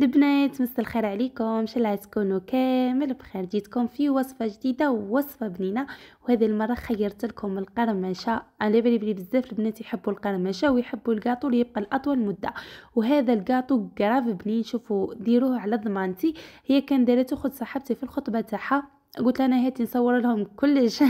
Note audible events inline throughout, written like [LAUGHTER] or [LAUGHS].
البنات مسا الخير عليكم ان شاء الله تكونوا كامل بخير جيتكم في وصفه جديده ووصفه بنينه وهذه المره خيرت لكم القرمشه على بالي بلي بزاف البنات يحبوا القرمشه ويحبوا الكاطو اللي يبقى لاطول مده وهذا الكاطو كراف بنين شوفوا ديروه على ضمانتي هي كان دارته خد صاحبتي في الخطبه تاعها قلت انا هاتي نصور لهم كلش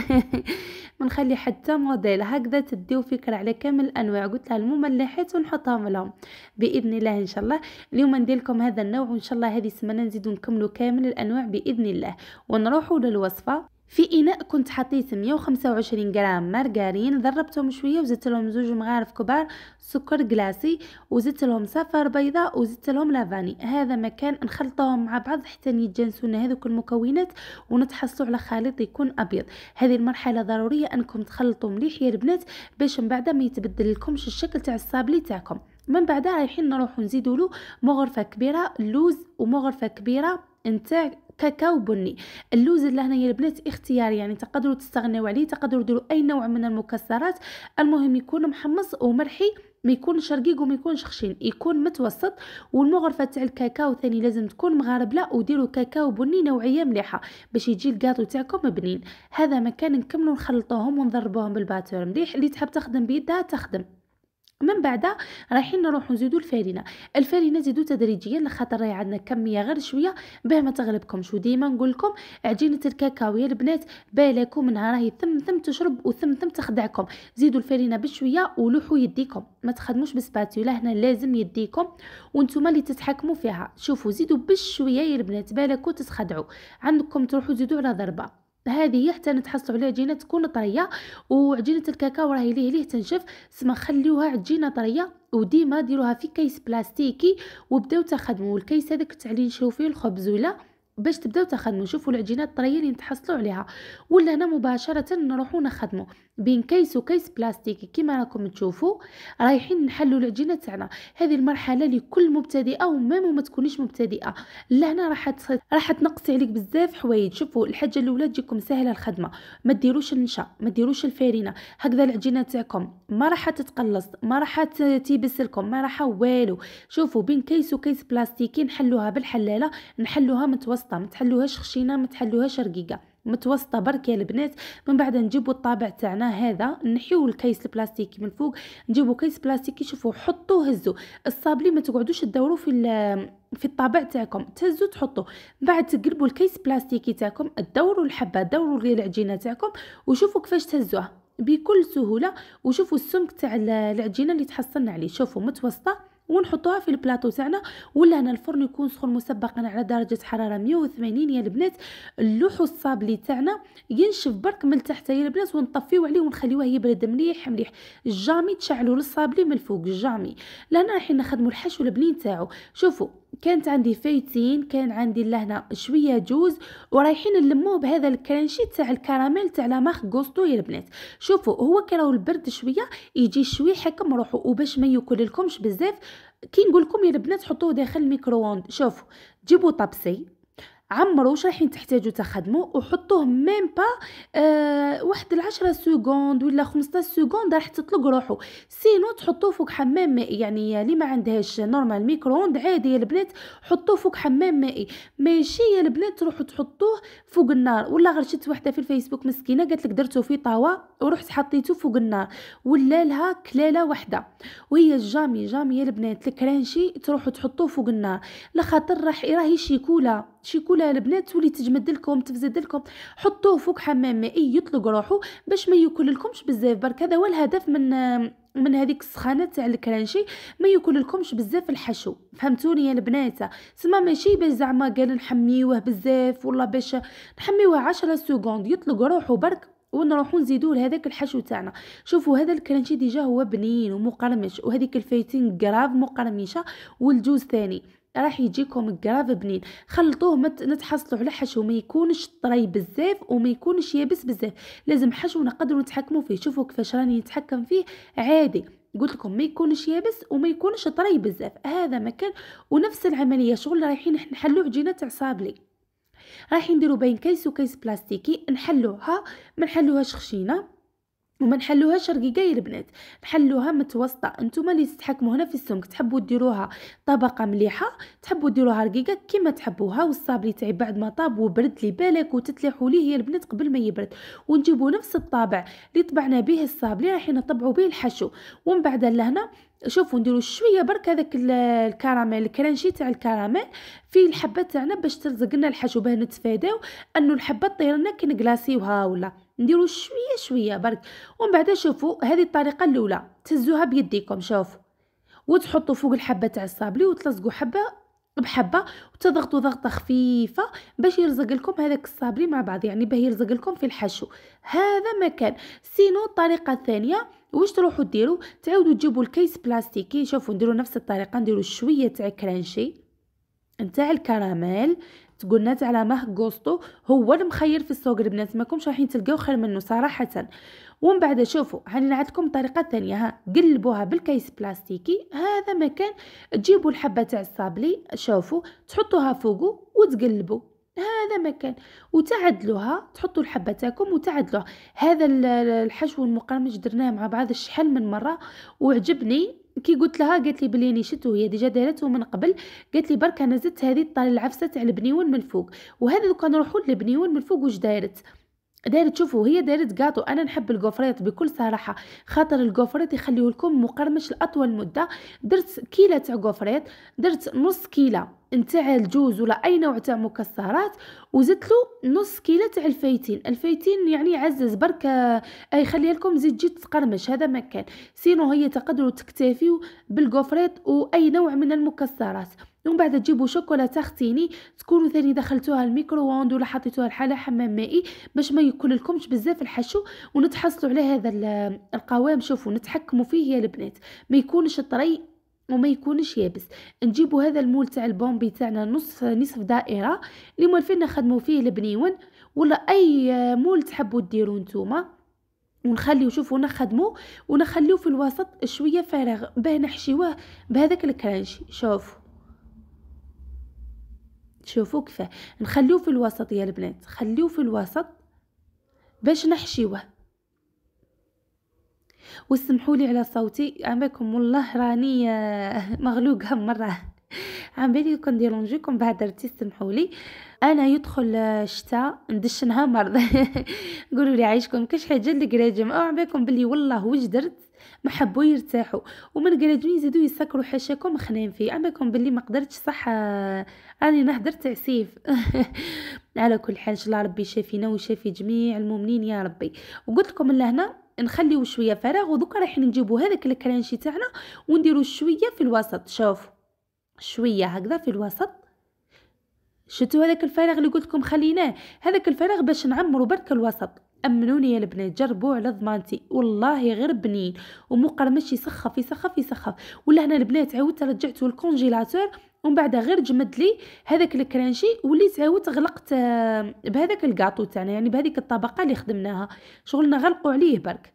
[LAUGHS] ما نخلي حتى موديل هكذا تديو فكره على كامل الانواع قلت لها المملحات ونحطهم لهم باذن الله ان شاء الله اليوم ندير لكم هذا النوع وان شاء الله هذه السمانه نزيدو نكملو كامل الانواع باذن الله ونروحوا للوصفه في اناء كنت حطيت 125 غرام مارغرين ضربتهم شويه وزدت لهم زوج مغارف كبار سكر كلاصي وزدت لهم صفار بيضاء وزدت لهم لافاني هذا مكان نخلطوهم مع بعض حتى يتجانسون هذوك المكونات ونتحصلوا على خليط يكون ابيض هذه المرحله ضروريه انكم تخلطوا مليح يا البنات باش من بعد ما يتبدل لكمش الشكل تاع الصابلي تاعكم من بعدها رايحين نروحو نزيدو له مغرفه كبيره لوز ومغرفه كبيره نتاع كاكاو بني اللوز اللي هنا البنات اختياري يعني تقدروا تستغناو عليه تقدروا ديروا اي نوع من المكسرات المهم يكون محمص ومرحي ما يكونش رقيق وما يكونش خشين يكون متوسط والمغرفه تاع الكاكاو ثاني لازم تكون مغربله وديروا كاكاو بني نوعيه مليحه باش يجي الكاطو تاعكم بنين هذا مكان نكملوا نخلطوهم ونضربوهم بالباتور مليح اللي تحب تخدم بيدها تخدم من بعد رايحين نروحو نزيدو الفارينه الفارينه زيدو تدريجيا لخاطر راهي عندنا كميه غير شويه باه ما تغلبكمش وديما نقول لكم عجينه الكاكاو يا البنات بالكم منها راهي ثم ثم تشرب وثم ثم تخدعكم زيدو الفارينه بشويه ولوحوا يديكم ما تخدموش بسباتولا هنا لازم يديكم وانتم اللي تتحكموا فيها شوفوا زيدوا بشويه يا البنات بالكم تتخدعوا عندكم تروحوا زيدو على ضربه هذه هي حتى نتحصلوا عليها عجينه تكون طريه وعجينه الكاكاو راهي ليه ليه تنشف سما خليوها عجينه طريه وديما ديروها في كيس بلاستيكي وبداو تخدموا الكيس هذاك تاع اللي نشوف فيه الخبز ولا باش تبداو تخدموا شوفوا العجينات الطريه اللي تحصلوا عليها ولا هنا مباشره نروحوا نخدموا بين كيس وكيس بلاستيكي كما راكم تشوفوا رايحين نحلوا العجينه تاعنا هذه المرحله لكل مبتدئه ومام ما تكونيش مبتدئه لهنا راح راح تنقصي عليك بزاف حوايج شوفوا الحاجه الاولى تجيكم سهله الخدمه ما ديروش النشا ما ديروش الفارينه هكذا العجينه تاعكم ما راح تتقلص ما راح تيبس لكم ما راح والو شوفوا بين كيس وكيس بلاستيكي نحلوها بالحلاله نحلوها متوسط متوسطه ما تحلوهاش خشينه ما تحلوهاش رقيقه متوسطه برك يا البنات من بعد نجيبوا الطابع تاعنا هذا نحيو الكيس البلاستيكي من فوق نجيبوا كيس بلاستيكي شوفوا حطوه هزوا الصابلي ما تقعدوش تدوروا في [HESITATION] في الطابع تاعكم تهزوا تحطوا بعد تقلبوا الكيس بلاستيكي تاعكم دوروا الحبه دوروا العجينه تاعكم وشوفوا كيفاش تهزوها بكل سهوله وشوفوا السمك تاع [HESITATION] العجينه اللي تحصلنا عليه شوفوا متوسطه ونحطوها في البلاطو تاعنا ولا هنا الفرن يكون سخون مسبقا على درجه حراره 180 يا البنات اللوح الصابلي تاعنا ينشف برك من تحت يا البنات ونطفيو عليه ونخليوه يبرد مليح مليح جامي تشعلوا الصابلي من الفوق جامي لهنا رايحين نخدموا الحشو البنين تاعو شوفوا كانت عندي فايتين كان عندي لهنا شويه جوز ورايحين نلموه بهذا الكرانشي تاع الكراميل تاع لا مارك غوستو يا البنات شوفوا هو كي راهو البرد شويه يجي شوي حكم روحو وباش ما لكمش بزاف كي نقول لكم يا البنات حطوه داخل الميكرووند شوفوا جيبوا طبسي عمروا واش رايحين تحتاجوا تخدموا وحطوه ميم با آه واحد العشرة سكوند ولا 15 سكوند راح تطلق روحو سينو تحطوه فوق حمام مائي يعني اللي ما عندهاش نورمال ميكرووند عادي يا البنات حطوه فوق حمام مائي ماشي يا البنات تروحوا تحطوه فوق النار ولا غير شفت وحده في الفيسبوك مسكينه قالت لك درتو في طاوه ورحت حطيته فوق النار ولا لها كلاله وحده وهي الجامي جامي يا البنات الكرانشي تروحوا تحطوه فوق النار لخاطر راح راهي شيكوله شي البنات تولي تجمد لكم تفزد لكم حطوه فوق حمام مائي يطلق روحه باش ما لكمش بزاف برك هذا هو الهدف من من هذيك السخانه تاع الكرانشي ما لكمش بزاف الحشو فهمتوني يا البنات سما ماشي باش زعما قال نحميوه بزاف والله باش نحميوه 10 سكوند يطلق روحه برك ونروحو نزيدو لهذاك الحشو تاعنا شوفوا هذا الكرانشي ديجا هو بنين ومقرمش وهذيك الفايتين كراف مقرمشه والجوز ثاني راح يجيكم كراف بنين خلطوه ما تحصلوا على حشو ما يكونش طري بزاف وما يكونش يابس بزاف لازم حشو نقدروا نتحكموا فيه شوفوا كيفاش راني نتحكم فيه عادي قلت لكم ما يكونش يابس وما يكونش طري بزاف هذا مكان ونفس العمليه شغل رايحين نحلوا عجينه تاع صابلي رايحين نديرو بين كيس وكيس بلاستيكي نحلوها ما نحلوهاش خشينه وما نحلوهاش رقيقه البنات نحلوها متوسطه انتما اللي تتحكموا هنا في السمك تحبوا ديروها طبقه مليحه تحبوا ديروها رقيقه كما تحبوها والصابلي تاعي بعد ما طاب وبرد لي بالك وتتلحوا ليه يا البنات قبل ما يبرد ونجيبوا نفس الطابع اللي طبعنا به الصابلي رايحين نطبعوا به الحشو ومن بعد لهنا شوفوا نديروا شويه برك هذاك الكراميل الكرانشي تاع الكراميل في الحبه تاعنا باش تلزق لنا الحشو باه نتفاداو انه الحبه طير لنا كي نكلاسيوها ولا نديرو شويه شويه برك ومن بعد شوفوا هذه الطريقه الاولى تهزوها بيديكم شوفوا وتحطوا فوق الحبه تاع الصابلي وتلصقوا حبه بحبه وتضغطوا ضغطه خفيفه باش يلزق لكم هذاك الصابلي مع بعض يعني باه يلزق لكم في الحشو هذا مكان سينو الطريقه الثانيه واش تروحوا ديروا تعاودوا تجيبوا الكيس بلاستيكي شوفوا نديروا نفس الطريقه نديروا شويه تاع كرانشي نتاع الكراميل تقولنا على ماه غوستو هو المخير في السوق البنات ما كومش رايحين تلقاو خير منه صراحه ومن بعد شوفوا هاني نعطيكم طريقه ثانيه ها قلبوها بالكيس بلاستيكي هذا مكان تجيبوا الحبه تاع الصابلي شوفوا تحطوها فوقه وتقلبوا هذا مكان وتعدلوها تحطوا الحبه تاعكم وتعدلوها هذا الحشو المقرمش درناه مع بعض شحال من مره وعجبني كي قلت لها قالت لي بلي نشته هي ديجا دارته من قبل قالت لي برك زدت هذه الطال العفسه تاع البنيون من الفوق وهذا دوكا نروحوا للبنيون من الفوق واش دايرت دايره تشوفوا هي دايره كاطو انا نحب الكوفريت بكل صراحه خاطر الكوفريت يخليه لكم مقرمش لاطول مده درت كيله تاع كوفريت درت نص كيله نتاع الجوز ولا اي نوع تاع مكسرات وزدت له نص كيله تاع الفايتين الفايتين يعني يعزز برك آه، يخلي لكم زيت جد تقرمش هذا ما كان سينو هي تقدروا تكتفيوا بالكوفريت واي نوع من المكسرات ومن بعد تجيبوا شوكولاته اختيني تكونوا ثاني دخلتوها الميكرووند ولا حطيتوها الحالة حمام مائي باش ما يكللكمش بزاف الحشو ونتحصلوا على هذا القوام شوفوا نتحكموا فيه يا البنات ما يكونش طري وما يكونش يابس نجيبوا هذا المول تاع البومبي تاعنا نصف نصف دائره اللي مولفين نخدموا فيه البنيون ولا اي مول تحبوا ديروه نتوما ونخليو شوفوا نخدمو ونخليو في الوسط شويه فراغ باه نحشيوه بهذاك الكرانشي شوفوا شوفوا كيفاه نخليوه في الوسط يا البنات خليوه في الوسط باش نحشيوه وسمحوا لي على صوتي عماكم والله راني آه، [LAUGHS] مغلوقه مره عم بالي كندير نجيكم بهدرتي سمحوا لي انا يدخل الشتاء آه، ندشنها مرض [LAUGHS] قولوا لي عايشكم كاش حاجه اللي قراجم او عم بالكم بلي والله واش درت ما حبوا يرتاحوا وما قالوا يزيدوا يسكروا حاشاكم خنان فيه اماكم باللي ما قدرتش صح راني نهضر تعسيف [LAUGHS] على كل حال ان شاء الله ربي يشافينا ويشافي جميع المؤمنين يا ربي وقلت لكم لهنا نخليو شويه فراغ ودوكا رايحين نجيبو هذاك الكرانشي تاعنا ونديرو شويه في الوسط شوف شويه هكذا في الوسط شتو هذاك الفراغ اللي قلت لكم خليناه هذاك الفراغ باش نعمرو برك الوسط امنوني يا البنات جربوا على ضمانتي والله غير بنين ومقرمش يسخف يسخف يسخف ولا هنا البنات عاودت رجعته للكونجيلاتور ومن بعد غير جمد لي هذاك الكرانشي وليت عاودت غلقت آه، بهذاك الكاطو تاعنا يعني بهذيك الطبقه اللي خدمناها شغلنا غلقوا عليه برك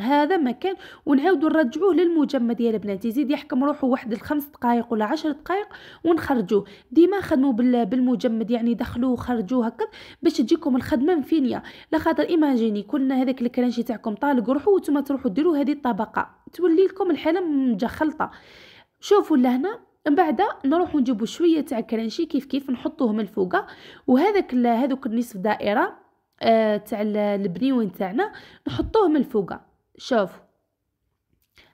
هذا مكان ونعاودو نرجعوه للمجمد ديال البنات يزيد يحكم روحو واحد الخمس دقائق ولا عشر دقائق ونخرجوه ديما خدموا بالمجمد يعني دخلوه وخرجوه هكا باش تجيكم الخدمه مفينيه لا خاطر ايماجيني كنا هذاك الكرانشي تاعكم طالق روحو وانتم تروحوا ديروا هذه الطبقه تولي لكم الحاله مجخلطه شوفوا لهنا من بعد نروحو نجيبو شويه تاع كرانشي كيف كيف نحطوه من فوق وهذاك هذوك النصف دائره آه تاع البنيون تاعنا نحطوه من فوق شوف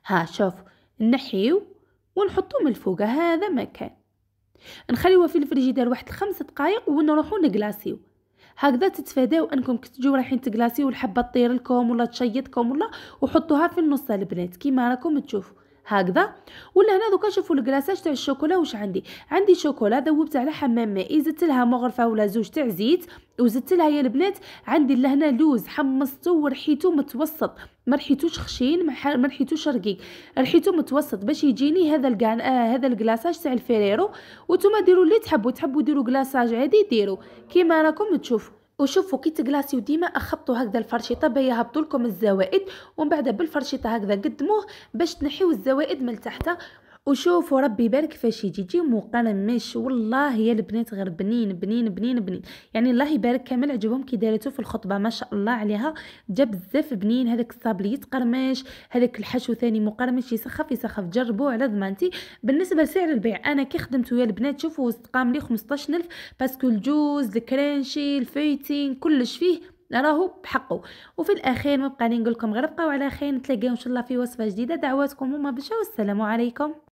ها شوف نحيو ونحطو من الفوق هذا مكان نخليوه في الفريجيدار واحد خمس دقائق ونروحو نكلاسيو هكذا تتفاداو انكم كتجيو رايحين تكلاسيو الحبه تطير لكم ولا تشيطكم ولا وحطوها في النص البنات كيما راكم تشوفوا هكذا ولا هنا دوكا شوفوا الكلاصاج تاع الشوكولا واش عندي عندي شوكولا ذوبت على حمام مائي زدت لها مغرفه ولا زوج تاع زيت وزدت لها يا البنات عندي لهنا لوز حمصته ورحيته متوسط ما رحيتوش خشين ما رحيتوش رقيق رحيته متوسط باش يجيني هذا الكان آه هذا الكلاصاج تاع الفريرو وانتم ديروا اللي تحبوا تحبوا ديروا كلاصاج عادي ديروا كيما راكم تشوفوا وشوفوا كي تقلاصيو ديما اخبطوا هكذا الفرشيطه باه يهبطوا لكم الزوائد ومن بعد بالفرشيطه هكذا قدموه باش تنحيو الزوائد من تحت وشوفوا ربي يبارك فاش يجي يجي مقرمش والله يا البنات غير بنين بنين بنين بنين يعني الله يبارك كامل عجبهم كي دارته في الخطبه ما شاء الله عليها جاب بزاف بنين هذاك الصابلي يتقرمش هذاك الحشو ثاني مقرمش يسخف يسخف جربوه على ضمانتي بالنسبه لسعر البيع انا كي خدمته يا البنات شوفوا استقام لي 15000 باسكو الجوز الكرانشي الفيتين كلش فيه راهو بحقه وفي الاخير ما بقى نقول لكم غير بقاو على خير نتلاقاو ان شاء الله في وصفه جديده دعواتكم هما بشو والسلام عليكم